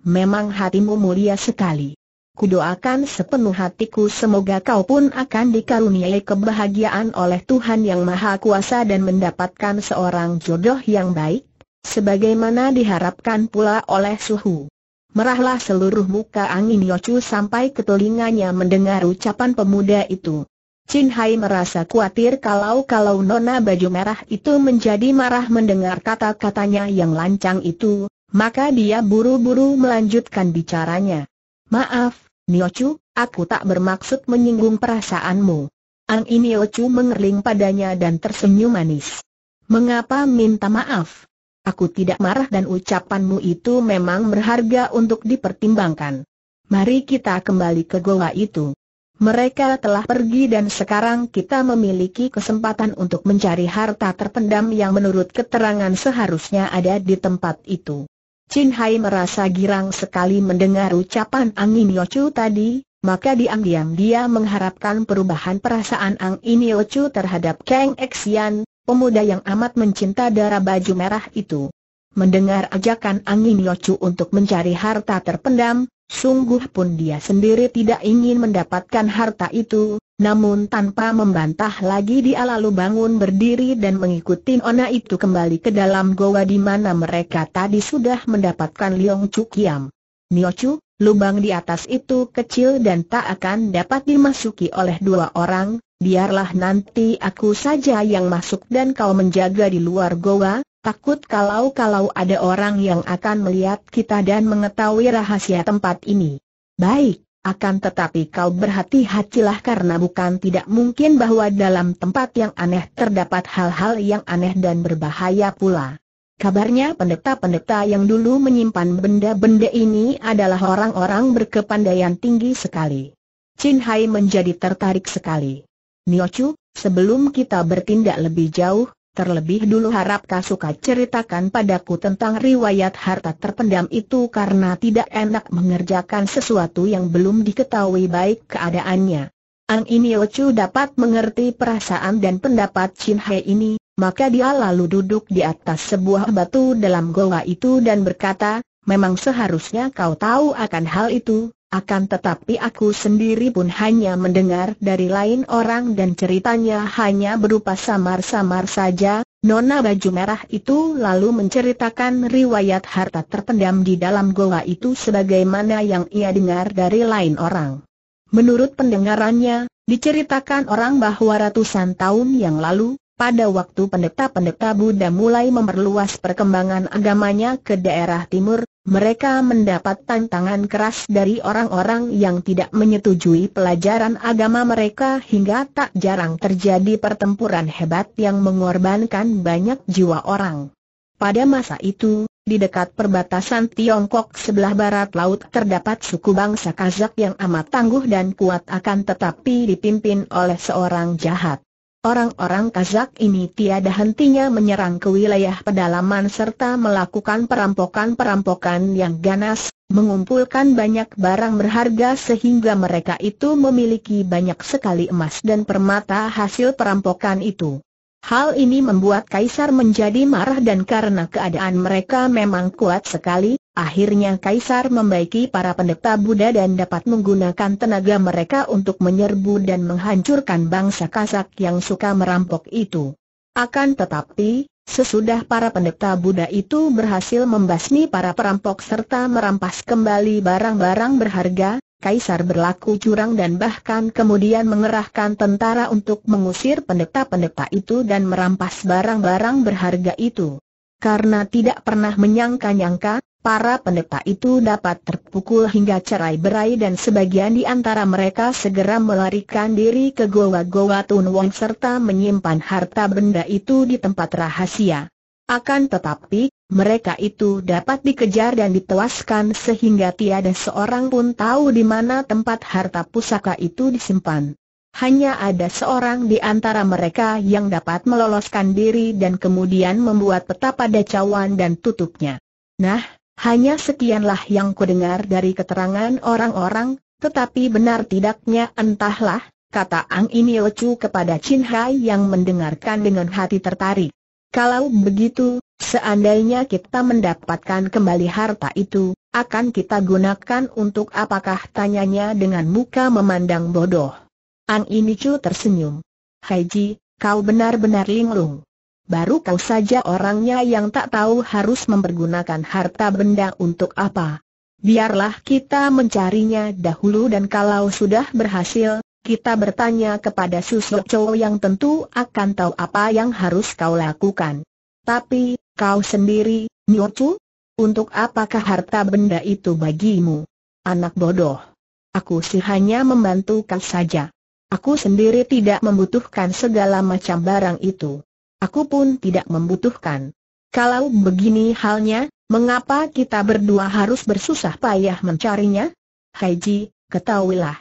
memang hatimu mulia sekali. Kudoakan sepenuh hatiku semoga kau pun akan dikaruniai kebahagiaan oleh Tuhan Yang Maha Kuasa dan mendapatkan seorang jodoh yang baik sebagaimana diharapkan pula oleh Suhu. Merahlah seluruh muka angin Yochu sampai ke telinganya mendengar ucapan pemuda itu. Chin Hai merasa khawatir kalau-kalau nona baju merah itu menjadi marah mendengar kata-katanya yang lancang itu, maka dia buru-buru melanjutkan bicaranya. Maaf, Niochu, aku tak bermaksud menyinggung perasaanmu. Ang Niochu mengerling padanya dan tersenyum manis. Mengapa minta maaf? Aku tidak marah dan ucapanmu itu memang berharga untuk dipertimbangkan. Mari kita kembali ke goa itu. Mereka telah pergi dan sekarang kita memiliki kesempatan untuk mencari harta terpendam yang menurut keterangan seharusnya ada di tempat itu. Chin Hai merasa girang sekali mendengar ucapan Ang Yo Chu tadi, maka diam-diam dia mengharapkan perubahan perasaan Ang Yo Chu terhadap Kang Xian pemuda yang amat mencinta darah baju merah itu. Mendengar ajakan angin Yocu untuk mencari harta terpendam, sungguh pun dia sendiri tidak ingin mendapatkan harta itu, namun tanpa membantah lagi dia lalu bangun berdiri dan mengikuti Ona itu kembali ke dalam goa di mana mereka tadi sudah mendapatkan Liong Chu Kiam. Niochu, lubang di atas itu kecil dan tak akan dapat dimasuki oleh dua orang, biarlah nanti aku saja yang masuk dan kau menjaga di luar goa, takut kalau-kalau ada orang yang akan melihat kita dan mengetahui rahasia tempat ini. Baik, akan tetapi kau berhati-hatilah karena bukan tidak mungkin bahwa dalam tempat yang aneh terdapat hal-hal yang aneh dan berbahaya pula. Kabarnya pendeta-pendeta yang dulu menyimpan benda-benda ini adalah orang-orang berkepandaian tinggi sekali. Chin Hai menjadi tertarik sekali. Niochu, sebelum kita bertindak lebih jauh, terlebih dulu harap Kasuka ceritakan padaku tentang riwayat harta terpendam itu karena tidak enak mengerjakan sesuatu yang belum diketahui baik keadaannya. Ang Iniochu dapat mengerti perasaan dan pendapat Chin He ini, maka dia lalu duduk di atas sebuah batu dalam goa itu dan berkata, memang seharusnya kau tahu akan hal itu, akan tetapi aku sendiri pun hanya mendengar dari lain orang dan ceritanya hanya berupa samar-samar saja, Nona baju merah itu lalu menceritakan riwayat harta terpendam di dalam goa itu sebagaimana yang ia dengar dari lain orang. Menurut pendengarannya, diceritakan orang bahwa ratusan tahun yang lalu, pada waktu pendeta-pendeta Buddha mulai memperluas perkembangan agamanya ke daerah timur, mereka mendapat tantangan keras dari orang-orang yang tidak menyetujui pelajaran agama mereka hingga tak jarang terjadi pertempuran hebat yang mengorbankan banyak jiwa orang. Pada masa itu, di dekat perbatasan Tiongkok sebelah barat laut terdapat suku bangsa Kazakh yang amat tangguh dan kuat akan tetapi dipimpin oleh seorang jahat. Orang-orang Kazak ini tiada hentinya menyerang ke wilayah pedalaman serta melakukan perampokan-perampokan yang ganas, mengumpulkan banyak barang berharga sehingga mereka itu memiliki banyak sekali emas dan permata hasil perampokan itu. Hal ini membuat Kaisar menjadi marah dan karena keadaan mereka memang kuat sekali, akhirnya Kaisar membaiki para pendeta Buddha dan dapat menggunakan tenaga mereka untuk menyerbu dan menghancurkan bangsa Kasak yang suka merampok itu. Akan tetapi, sesudah para pendeta Buddha itu berhasil membasmi para perampok serta merampas kembali barang-barang berharga, Kaisar berlaku curang dan bahkan kemudian mengerahkan tentara untuk mengusir pendeta-pendeta itu dan merampas barang-barang berharga itu. Karena tidak pernah menyangka-nyangka, para pendeta itu dapat terpukul hingga cerai berai dan sebagian di antara mereka segera melarikan diri ke goa-goa Wong serta menyimpan harta benda itu di tempat rahasia. Akan tetapi, mereka itu dapat dikejar dan ditewaskan sehingga tiada seorang pun tahu di mana tempat harta pusaka itu disimpan. Hanya ada seorang di antara mereka yang dapat meloloskan diri dan kemudian membuat peta pada cawan dan tutupnya. Nah, hanya sekianlah yang kudengar dari keterangan orang-orang, tetapi benar tidaknya entahlah, kata Ang Inio kepada Chin Hai yang mendengarkan dengan hati tertarik. Kalau begitu, seandainya kita mendapatkan kembali harta itu, akan kita gunakan untuk apakah tanyanya dengan muka memandang bodoh. An cu tersenyum. Haiji, kau benar-benar linglung. Baru kau saja orangnya yang tak tahu harus mempergunakan harta benda untuk apa. Biarlah kita mencarinya dahulu dan kalau sudah berhasil, kita bertanya kepada Susuk Chow yang tentu akan tahu apa yang harus kau lakukan. Tapi, kau sendiri, Nyocu? Untuk apakah harta benda itu bagimu? Anak bodoh. Aku sih hanya membantu kau saja. Aku sendiri tidak membutuhkan segala macam barang itu. Aku pun tidak membutuhkan. Kalau begini halnya, mengapa kita berdua harus bersusah payah mencarinya? Haji, ketahuilah.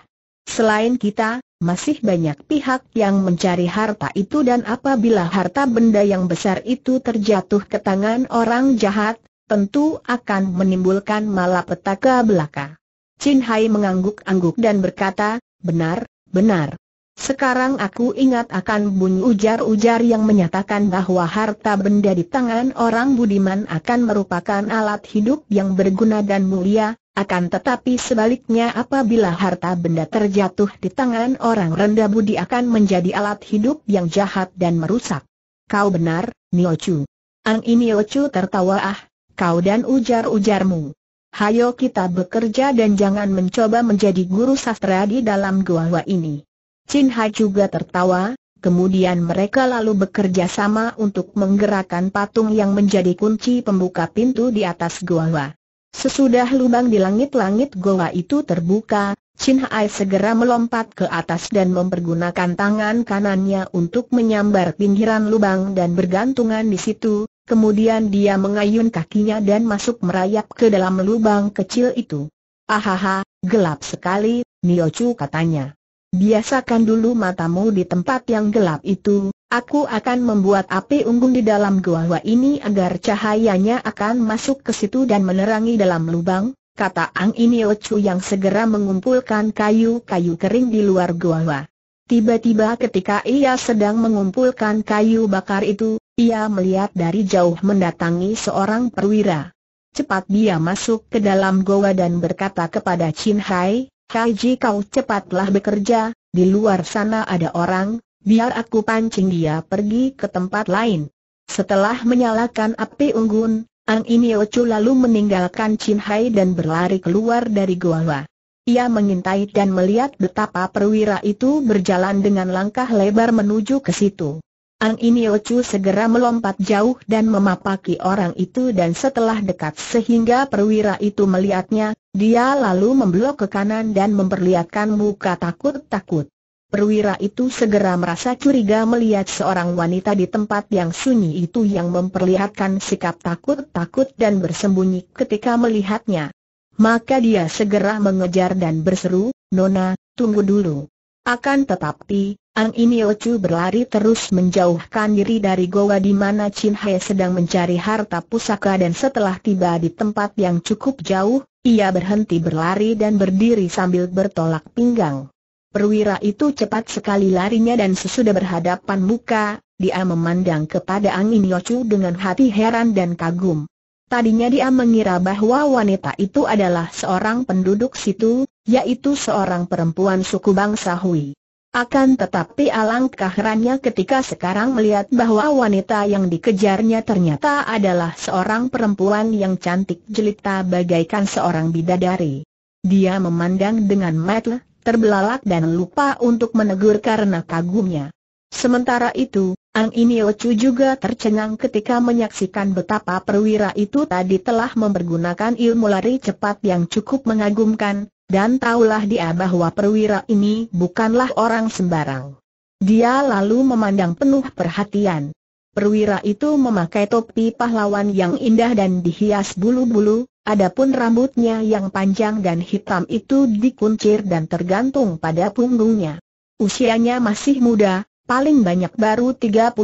Selain kita, masih banyak pihak yang mencari harta itu dan apabila harta benda yang besar itu terjatuh ke tangan orang jahat, tentu akan menimbulkan malapetaka belaka. Chin Hai mengangguk-angguk dan berkata, benar, benar. Sekarang aku ingat akan bunyi ujar-ujar yang menyatakan bahwa harta benda di tangan orang budiman akan merupakan alat hidup yang berguna dan mulia, akan tetapi sebaliknya apabila harta benda terjatuh di tangan orang rendah budi akan menjadi alat hidup yang jahat dan merusak. Kau benar, Niochu. Ang ini Niochu tertawa ah, kau dan ujar-ujarmu. Hayo kita bekerja dan jangan mencoba menjadi guru sastra di dalam gua ini. Chin Hai juga tertawa, kemudian mereka lalu bekerja sama untuk menggerakkan patung yang menjadi kunci pembuka pintu di atas gua. Sesudah lubang di langit-langit goa itu terbuka, Chin Hai segera melompat ke atas dan mempergunakan tangan kanannya untuk menyambar pinggiran lubang dan bergantungan di situ, kemudian dia mengayun kakinya dan masuk merayap ke dalam lubang kecil itu. Ahaha, gelap sekali, Niochu katanya. Biasakan dulu matamu di tempat yang gelap itu, Aku akan membuat api unggun di dalam gua gua ini agar cahayanya akan masuk ke situ dan menerangi dalam lubang, kata Ang Inio Chu yang segera mengumpulkan kayu-kayu kering di luar gua. Tiba-tiba ketika ia sedang mengumpulkan kayu bakar itu, ia melihat dari jauh mendatangi seorang perwira. Cepat dia masuk ke dalam goa dan berkata kepada Chin Hai, Hai Ji kau cepatlah bekerja, di luar sana ada orang, biar aku pancing dia pergi ke tempat lain. Setelah menyalakan api unggun, Ang Inyocu lalu meninggalkan Chin Hai dan berlari keluar dari gua. Ia mengintai dan melihat betapa perwira itu berjalan dengan langkah lebar menuju ke situ. Ang Inyocu segera melompat jauh dan memapaki orang itu dan setelah dekat sehingga perwira itu melihatnya, dia lalu memblok ke kanan dan memperlihatkan muka takut-takut. Perwira itu segera merasa curiga melihat seorang wanita di tempat yang sunyi itu yang memperlihatkan sikap takut-takut dan bersembunyi ketika melihatnya. Maka dia segera mengejar dan berseru, Nona, tunggu dulu. Akan tetapi, Ang Iniochu berlari terus menjauhkan diri dari goa di mana Chin Hai sedang mencari harta pusaka dan setelah tiba di tempat yang cukup jauh, ia berhenti berlari dan berdiri sambil bertolak pinggang. Perwira itu cepat sekali larinya dan sesudah berhadapan muka, dia memandang kepada Angin Yocu dengan hati heran dan kagum. Tadinya dia mengira bahwa wanita itu adalah seorang penduduk situ, yaitu seorang perempuan suku bangsa Hui. Akan tetapi alangkah herannya ketika sekarang melihat bahwa wanita yang dikejarnya ternyata adalah seorang perempuan yang cantik jelita bagaikan seorang bidadari. Dia memandang dengan mata terbelalak dan lupa untuk menegur karena kagumnya. Sementara itu, Ang Chu juga tercengang ketika menyaksikan betapa perwira itu tadi telah mempergunakan ilmu lari cepat yang cukup mengagumkan, dan tahulah dia bahwa perwira ini bukanlah orang sembarang. Dia lalu memandang penuh perhatian. Perwira itu memakai topi pahlawan yang indah dan dihias bulu-bulu, Adapun rambutnya yang panjang dan hitam itu dikuncir dan tergantung pada punggungnya. Usianya masih muda, paling banyak baru 35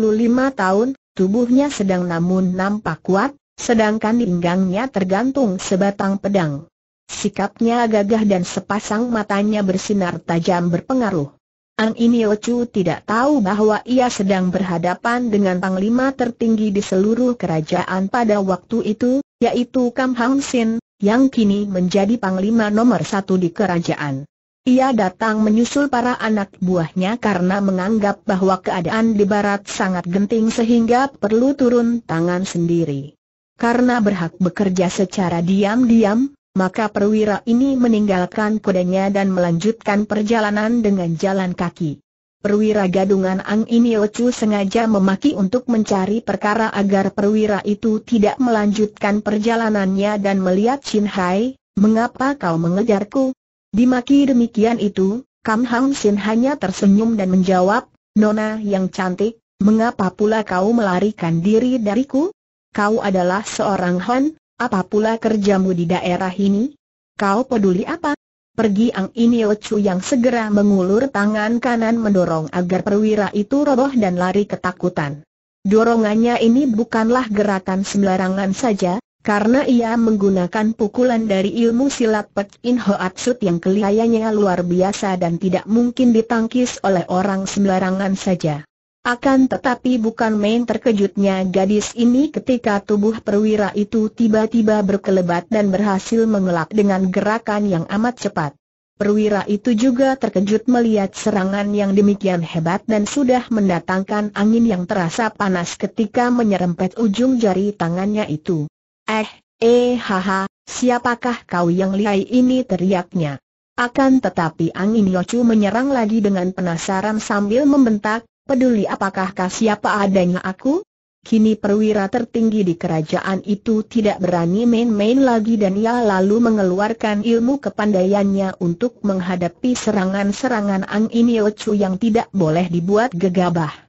tahun, tubuhnya sedang namun nampak kuat, sedangkan pinggangnya tergantung sebatang pedang. Sikapnya gagah dan sepasang matanya bersinar tajam berpengaruh. Ang Iniochu tidak tahu bahwa ia sedang berhadapan dengan panglima tertinggi di seluruh kerajaan pada waktu itu, yaitu Kam Hang Sin, yang kini menjadi panglima nomor satu di kerajaan. Ia datang menyusul para anak buahnya karena menganggap bahwa keadaan di barat sangat genting sehingga perlu turun tangan sendiri. Karena berhak bekerja secara diam-diam, maka perwira ini meninggalkan kudanya dan melanjutkan perjalanan dengan jalan kaki. Perwira gadungan Ang Inio Chu sengaja memaki untuk mencari perkara agar perwira itu tidak melanjutkan perjalanannya dan melihat Shin Hai, mengapa kau mengejarku? Dimaki demikian itu, Kam Hang Shin hanya tersenyum dan menjawab, Nona yang cantik, mengapa pula kau melarikan diri dariku? Kau adalah seorang Hon, apa pula kerjamu di daerah ini? Kau peduli apa? Pergi Ang Ini Chu yang segera mengulur tangan kanan mendorong agar perwira itu roboh dan lari ketakutan. Dorongannya ini bukanlah gerakan sembarangan saja, karena ia menggunakan pukulan dari ilmu silat Pek In Hoat Sut yang kelihayanya luar biasa dan tidak mungkin ditangkis oleh orang sembarangan saja. Akan tetapi bukan main terkejutnya gadis ini ketika tubuh perwira itu tiba-tiba berkelebat dan berhasil mengelak dengan gerakan yang amat cepat. Perwira itu juga terkejut melihat serangan yang demikian hebat dan sudah mendatangkan angin yang terasa panas ketika menyerempet ujung jari tangannya itu. Eh, eh haha, siapakah kau yang lihai ini teriaknya. Akan tetapi angin Yocu menyerang lagi dengan penasaran sambil membentak, peduli apakah kah siapa adanya aku? Kini perwira tertinggi di kerajaan itu tidak berani main-main lagi dan ia lalu mengeluarkan ilmu kepandaiannya untuk menghadapi serangan-serangan Ang Inio Chu yang tidak boleh dibuat gegabah.